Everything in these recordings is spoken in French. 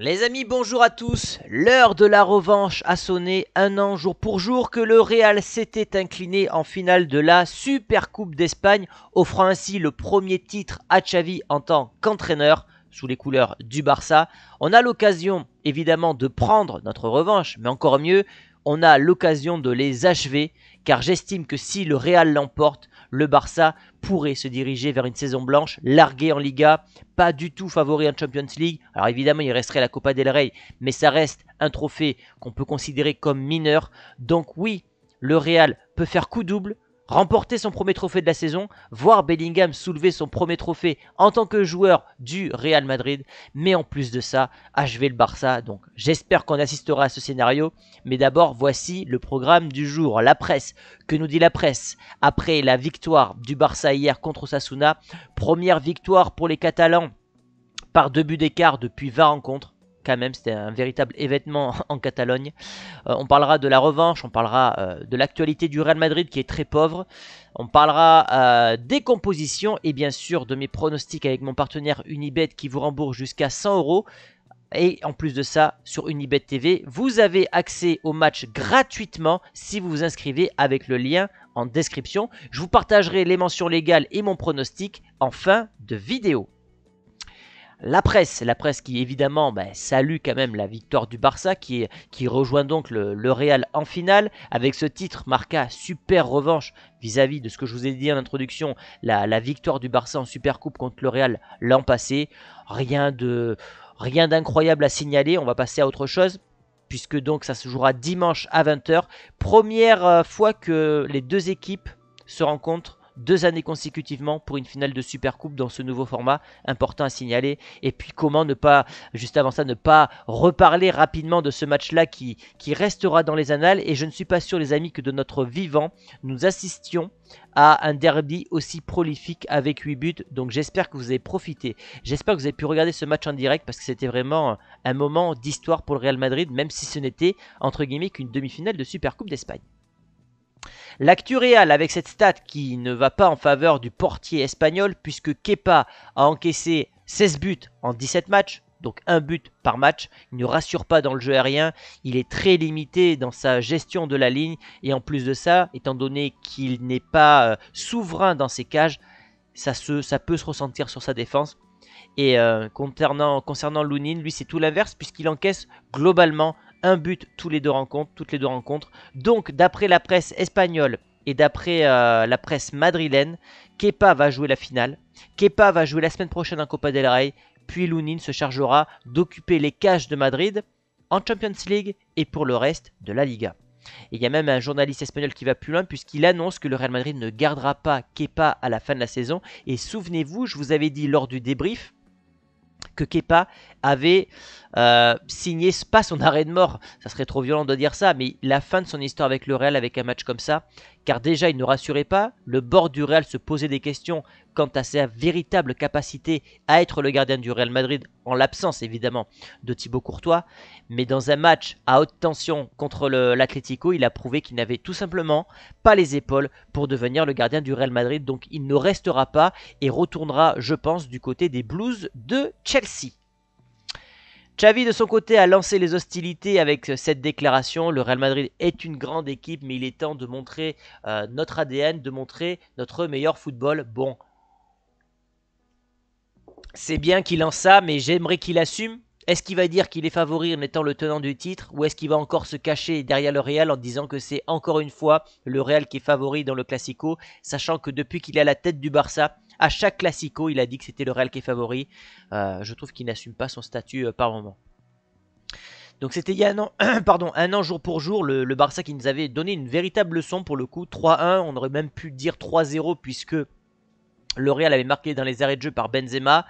Les amis, bonjour à tous. L'heure de la revanche a sonné un an jour pour jour que le Real s'était incliné en finale de la Super Coupe d'Espagne, offrant ainsi le premier titre à Xavi en tant qu'entraîneur sous les couleurs du Barça. On a l'occasion évidemment de prendre notre revanche, mais encore mieux, on a l'occasion de les achever car j'estime que si le Real l'emporte, le Barça pourrait se diriger vers une saison blanche, largué en Liga, pas du tout favori en Champions League. Alors évidemment, il resterait la Copa del Rey, mais ça reste un trophée qu'on peut considérer comme mineur. Donc oui, le Real peut faire coup double, remporter son premier trophée de la saison, voir Bellingham soulever son premier trophée en tant que joueur du Real Madrid, mais en plus de ça, achever le Barça. Donc j'espère qu'on assistera à ce scénario, mais d'abord voici le programme du jour, la presse. Que nous dit la presse Après la victoire du Barça hier contre Sasuna. première victoire pour les Catalans par deux buts d'écart depuis 20 rencontres quand même, c'était un véritable événement en Catalogne. Euh, on parlera de la revanche, on parlera euh, de l'actualité du Real Madrid qui est très pauvre, on parlera euh, des compositions et bien sûr de mes pronostics avec mon partenaire Unibet qui vous rembourse jusqu'à 100 euros. Et en plus de ça, sur Unibet TV, vous avez accès au match gratuitement si vous vous inscrivez avec le lien en description. Je vous partagerai les mentions légales et mon pronostic en fin de vidéo la presse, la presse qui évidemment ben, salue quand même la victoire du Barça, qui, rejoint donc le, Real en finale, avec ce titre marqua super revanche vis-à-vis de ce que je vous ai dit en introduction, la, victoire du Barça en Super Coupe contre le Real l'an passé. Rien de rien d'incroyable à signaler, on va passer à autre chose. Puisque donc ça se jouera dimanche à 20h. Première euh, fois que les deux équipes se rencontrent deux années consécutivement pour une finale de Supercoupe dans ce nouveau format, important à signaler. Et puis comment ne pas, juste avant ça, ne pas reparler rapidement de ce match-là qui, qui restera dans les annales. Et je ne suis pas sûr, les amis, que de notre vivant, nous assistions à un derby aussi prolifique avec 8 buts. Donc j'espère que vous avez profité. J'espère que vous avez pu regarder ce match en direct parce que c'était vraiment un moment d'histoire pour le Real Madrid, même si ce n'était entre guillemets qu'une demi-finale de Supercoupe d'Espagne. L'actu Real avec cette stat qui ne va pas en faveur du portier espagnol puisque Kepa a encaissé 16 buts en 17 matchs, donc un but par match. Il ne rassure pas dans le jeu aérien. Il est très limité dans sa gestion de la ligne. Et en plus de ça, étant donné qu'il n'est pas euh, souverain dans ses cages, ça, se, peut se ressentir sur sa défense. Et euh, concernant, concernant lui c'est tout l'inverse puisqu'il encaisse globalement un but tous les deux rencontres, toutes les deux rencontres. Donc, d'après la presse espagnole et d'après euh, la presse madrilène, Kepa va jouer la finale. Kepa va jouer la semaine prochaine en Copa del Rey, puis Lounine se chargera d'occuper les cages de Madrid en Champions League et pour le reste de la Liga. Et il y a même un journaliste espagnol qui va plus loin puisqu'il annonce que le Real Madrid ne gardera pas Kepa à la fin de la saison. Et souvenez-vous, je vous avais dit lors du débrief que Kepa avait euh, signé pas son arrêt de mort. Ça serait trop violent de dire ça, mais la fin de son histoire avec le Real, avec un match comme ça, car déjà il ne rassurait pas, le bord du Real se posait des questions quant à sa véritable capacité à être le gardien du Real Madrid, en l'absence évidemment de Thibaut Courtois, mais dans un match à haute tension contre l'Atletico, il a prouvé qu'il n'avait tout simplement pas les épaules pour devenir le gardien du Real Madrid, donc il ne restera pas et retournera, je pense, du côté des Blues de Chelsea. Xavi de son côté a lancé les hostilités avec cette déclaration. Le Real Madrid est une grande équipe, mais il est temps de montrer euh, notre ADN, de montrer notre meilleur football. Bon, c'est bien qu'il lance ça, mais j'aimerais qu'il assume est-ce qu'il va dire qu'il est favori en étant le tenant du titre ou est-ce qu'il va encore se cacher derrière le Real en disant que c'est encore une fois le Real qui est favori dans le Classico, sachant que depuis qu'il est à la tête du Barça, à chaque Classico, il a dit que c'était le Real qui est favori. Euh, je trouve qu'il n'assume pas son statut euh, par moment. Donc c'était il y a un an, pardon, un an jour pour jour, le, Barça qui nous avait donné une véritable leçon pour le coup. 3-1, on aurait même pu dire 3-0 puisque le Real avait marqué dans les arrêts de jeu par Benzema.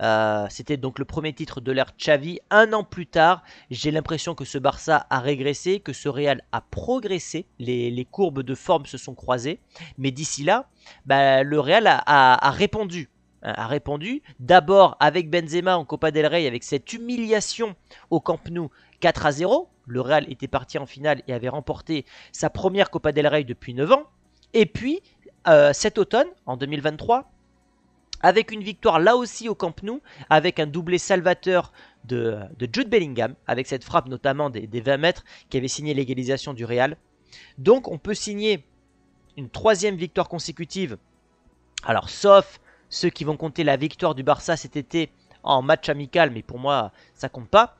Euh, c'était donc le premier titre de l'ère Xavi. Un an plus tard, j'ai l'impression que ce Barça a régressé, que ce Real a progressé. Les, courbes de forme se sont croisées. Mais d'ici là, bah, le Real a, répondu hein, a répondu. D'abord avec Benzema en Copa del Rey avec cette humiliation au Camp Nou 4 à 0. Le Real était parti en finale et avait remporté sa première Copa del Rey depuis 9 ans. Et puis euh, cet automne, en 2023, avec une victoire là aussi au Camp Nou, avec un doublé salvateur de, Jude Bellingham, avec cette frappe notamment des, des 20 mètres qui avait signé l'égalisation du Real. Donc on peut signer une troisième victoire consécutive, alors sauf ceux qui vont compter la victoire du Barça cet été en match amical, mais pour moi ça compte pas.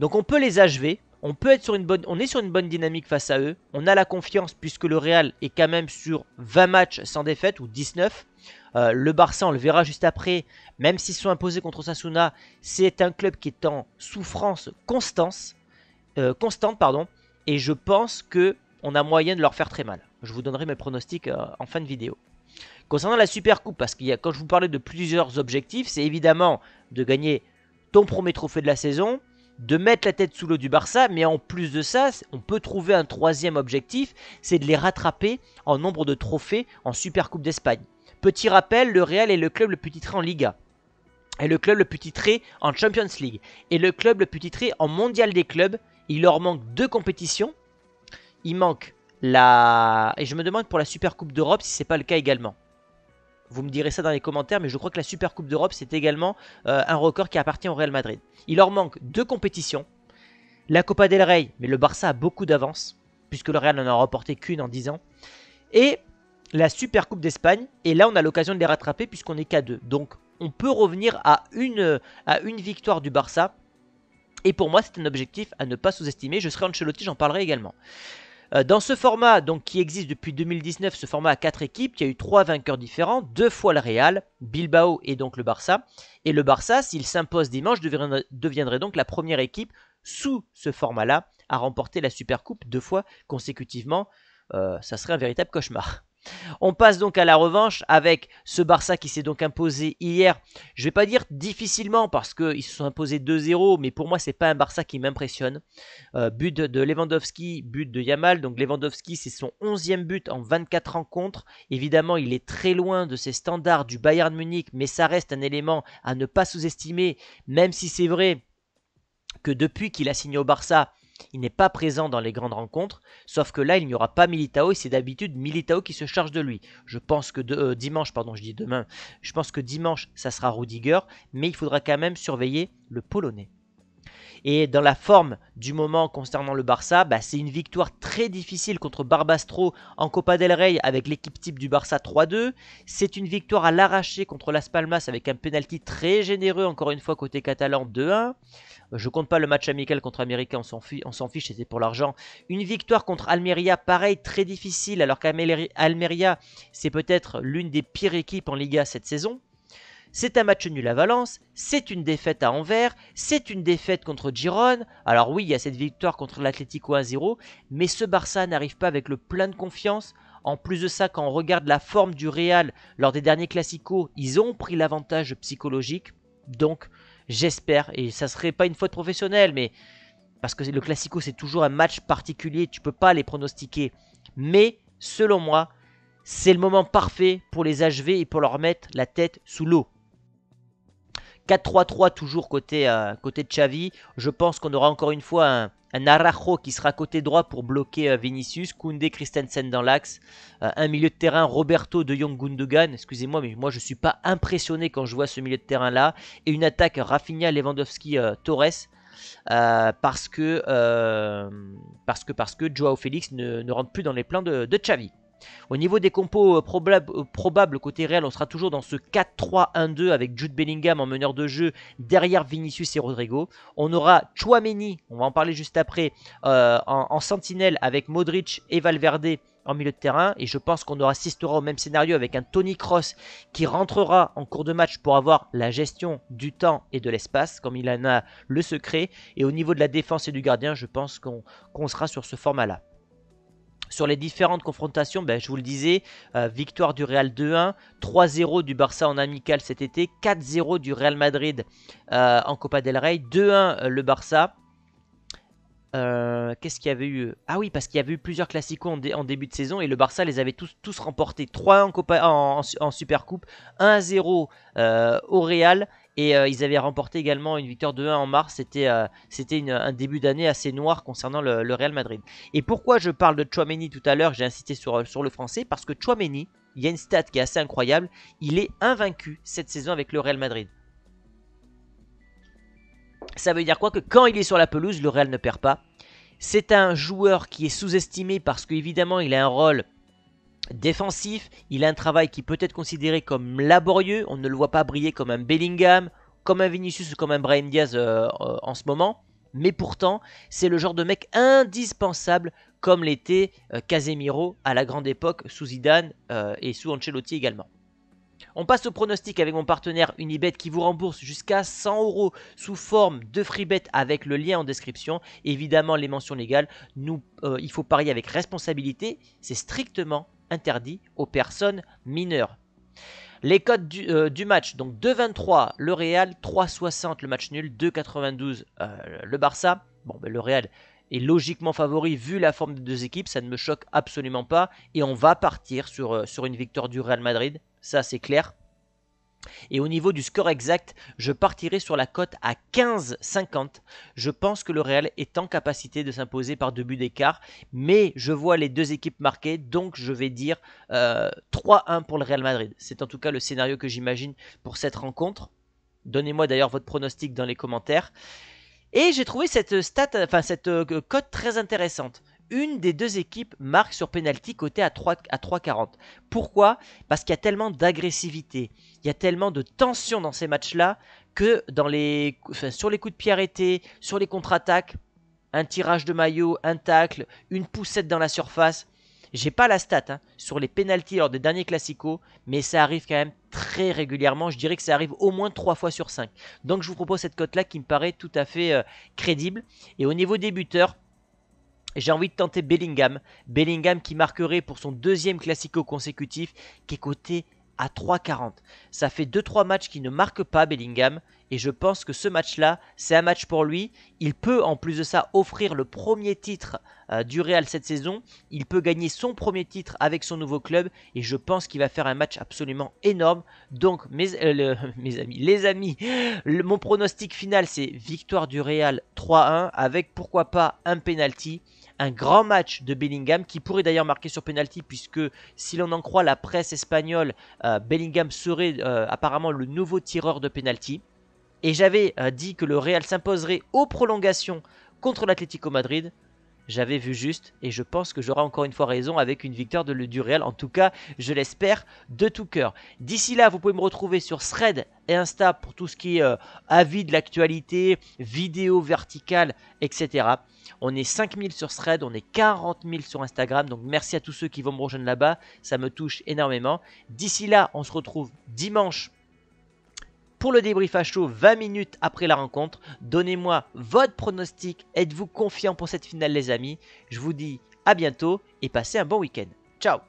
Donc on peut les achever, on peut être sur une bonne, on est sur une bonne dynamique face à eux. On a la confiance puisque le Real est quand même sur 20 matchs sans défaite ou 19. Euh, le Barça, on le verra juste après, même s'ils sont imposés contre Sasuna. c'est un club qui est en souffrance constance, euh, constante. Pardon, et je pense que on a moyen de leur faire très mal. Je vous donnerai mes pronostics euh, en fin de vidéo. Concernant la Super Coupe, parce qu'il y a, quand je vous parlais de plusieurs objectifs, c'est évidemment de gagner ton premier trophée de la saison, de mettre la tête sous l'eau du Barça, mais en plus de ça, on peut trouver un troisième objectif, c'est de les rattraper en nombre de trophées en Supercoupe d'Espagne. Petit rappel, le Real est le club le plus titré en Liga, Et le club le plus titré en Champions League, et le club le plus titré en Mondial des clubs. Il leur manque deux compétitions, il manque la... Et je me demande pour la Supercoupe d'Europe si c'est pas le cas également. Vous me direz ça dans les commentaires, mais je crois que la Super Coupe d'Europe, c'est également euh, un record qui appartient au Real Madrid. Il leur manque deux compétitions. La Copa del Rey, mais le Barça a beaucoup d'avance, puisque le Real n'en a remporté qu'une en 10 ans. Et la Super Coupe d'Espagne, et là on a l'occasion de les rattraper puisqu'on est qu'à deux. Donc on peut revenir à une, à une victoire du Barça. Et pour moi, c'est un objectif à ne pas sous-estimer. Je serai Ancelotti, j'en parlerai également. Euh, dans ce format, donc qui existe depuis 2019, ce format à 4 équipes, il y a eu 3 vainqueurs différents, deux fois le Real, Bilbao et donc le Barça. Et le Barça, s'il s'impose dimanche, deviendrait, donc la première équipe sous ce format-là à remporter la Supercoupe deux fois consécutivement. Euh, ça serait un véritable cauchemar. On passe donc à la revanche avec ce Barça qui s'est donc imposé hier. Je vais pas dire difficilement parce qu'ils se sont imposés 2-0, mais pour moi c'est pas un Barça qui m'impressionne. Euh, but de Lewandowski, but de Yamal. Donc Lewandowski c'est son 11e but en 24 rencontres. Évidemment il est très loin de ses standards du Bayern Munich, mais ça reste un élément à ne pas sous-estimer, même si c'est vrai que depuis qu'il a signé au Barça, il n'est pas présent dans les grandes rencontres, sauf que là, il n'y aura pas Militao et c'est d'habitude Militao qui se charge de lui. Je pense que euh, dimanche, pardon, je dis demain, je pense que dimanche, ça sera Rudiger, mais il faudra quand même surveiller le Polonais. Et dans la forme du moment concernant le Barça, bah, c'est une victoire très difficile contre Barbastro en Copa del Rey avec l'équipe type du Barça 3-2. C'est une victoire à l'arraché contre Las Palmas avec un penalty très généreux encore une fois côté catalan 2-1. Je compte pas le match amical contre Américain, on s'en fiche, c'était pour l'argent. Une victoire contre Almeria, pareil, très difficile, alors qu'Almeria, c'est peut-être l'une des pires équipes en Liga cette saison c'est un match nul à Valence, c'est une défaite à Anvers, c'est une défaite contre Gironne. Alors oui, il y a cette victoire contre l'Atlético 1-0, mais ce Barça n'arrive pas avec le plein de confiance. En plus de ça, quand on regarde la forme du Real lors des derniers classicos, ils ont pris l'avantage psychologique. Donc j'espère, et ça serait pas une faute professionnelle, mais parce que le classico c'est toujours un match particulier, tu peux pas les pronostiquer. Mais selon moi, c'est le moment parfait pour les achever et pour leur mettre la tête sous l'eau. 4-3-3 toujours côté, euh, côté de Xavi. Je pense qu'on aura encore une fois un, Arajo qui sera côté droit pour bloquer euh, Vinicius. Koundé, Christensen dans l'axe. Euh, un milieu de terrain, Roberto de Jong Gundogan. Excusez-moi, mais moi je ne suis pas impressionné quand je vois ce milieu de terrain-là. Et une attaque, Rafinha, Lewandowski, Torres. parce que parce que parce que Joao Félix ne, rentre plus dans les plans de, de Xavi. Au niveau des compos euh, euh, probables côté réel, on sera toujours dans ce 4-3-1-2 avec Jude Bellingham en meneur de jeu derrière Vinicius et Rodrigo. On aura Chouameni, on va en parler juste après, euh, en, sentinelle avec Modric et Valverde en milieu de terrain. Et je pense qu'on assistera au même scénario avec un Tony Cross qui rentrera en cours de match pour avoir la gestion du temps et de l'espace, comme il en a le secret. Et au niveau de la défense et du gardien, je pense qu'on sera sur ce format-là. Sur les différentes confrontations, ben, je vous le disais, euh, victoire du Real 2-1, 3-0 du Barça en amical cet été, 4-0 du Real Madrid euh, en Copa del Rey, 2-1 euh, le Barça. Qu'est-ce qu'il y avait eu Ah oui, parce qu'il y avait eu plusieurs classicos en, début de saison et le Barça les avait tous, remportés. 3-1 en, Supercoupe, 1-0 au Real et euh, ils avaient remporté également une victoire de 1 en mars. C'était euh, un début d'année assez noir concernant le, Real Madrid. Et pourquoi je parle de Chouameni tout à l'heure J'ai insisté sur, euh, sur, le français. Parce que Chouameni, il y a une stat qui est assez incroyable. Il est invaincu cette saison avec le Real Madrid. Ça veut dire quoi Que quand il est sur la pelouse, le Real ne perd pas. C'est un joueur qui est sous-estimé parce qu'évidemment il a un rôle défensif, il a un travail qui peut être considéré comme laborieux, on ne le voit pas briller comme un Bellingham, comme un Vinicius ou comme un Brian Diaz euh, euh, en ce moment, mais pourtant c'est le genre de mec indispensable comme l'était euh, Casemiro à la grande époque sous Zidane et sous Ancelotti également. On passe au pronostic avec mon partenaire Unibet qui vous rembourse jusqu'à 100 euros sous forme de free avec le lien en description. Évidemment, les mentions légales, il faut parier avec responsabilité, c'est strictement interdit aux personnes mineures. Les codes du, euh, match, donc 2,23 le Real, 3,60 le match nul, 2,92 euh, le Barça. Bon, ben, le Real est logiquement favori vu la forme des deux équipes, ça ne me choque absolument pas. Et on va partir sur, euh, sur une victoire du Real Madrid, ça c'est clair. Et au niveau du score exact, je partirai sur la cote à 15-50. Je pense que le Real est en capacité de s'imposer par deux buts d'écart, mais je vois les deux équipes marquées, donc je vais dire 3-1 euh, pour le Real Madrid. C'est en tout cas le scénario que j'imagine pour cette rencontre. Donnez-moi d'ailleurs votre pronostic dans les commentaires. Et j'ai trouvé cette euh, cote très intéressante une des deux équipes marque sur pénalty côté à 3 à 3,40. Pourquoi Parce qu'il y a tellement d'agressivité, il y a tellement de tension dans ces matchs-là que sur les coups de pied arrêtés, sur les contre-attaques, un tirage de maillot, un tacle, une poussette dans la surface. J'ai pas la stat hein, sur les pénalty lors des derniers classicaux, mais ça arrive quand même très régulièrement. Je dirais que ça arrive au moins 3 fois sur 5. Donc je vous propose cette cote-là qui me paraît tout à fait euh, crédible. Et au niveau des buteurs, j'ai envie de tenter Bellingham. Bellingham qui marquerait pour son deuxième classico consécutif, qui est coté à 3,40. Ça fait 2-3 matchs qui ne marque pas Bellingham. Et je pense que ce match-là, c'est un match pour lui. Il peut en plus de ça offrir le premier titre euh, du Real cette saison. Il peut gagner son premier titre avec son nouveau club. Et je pense qu'il va faire un match absolument énorme. Donc mes, euh, amis, les amis, mon pronostic final c'est victoire du Real 3-1 avec pourquoi pas un penalty un grand match de Bellingham qui pourrait d'ailleurs marquer sur penalty puisque si l'on en croit la presse espagnole, euh, Bellingham serait euh, apparemment le nouveau tireur de penalty. Et j'avais euh, dit que le Real s'imposerait aux prolongations contre l'Atlético Madrid. J'avais vu juste et je pense que j'aurai encore une fois raison avec une victoire de, du Real. En tout cas, je l'espère de tout cœur. D'ici là, vous pouvez me retrouver sur Thread et Insta pour tout ce qui est euh, avis de l'actualité, vidéo verticale, etc. On est 5000 sur Thread, on est 40 000 sur Instagram. Donc merci à tous ceux qui vont me rejoindre là-bas. Ça me touche énormément. D'ici là, on se retrouve dimanche pour le débrief à chaud 20 minutes après la rencontre. Donnez-moi votre pronostic. Êtes-vous confiant pour cette finale, les amis Je vous dis à bientôt et passez un bon week-end. Ciao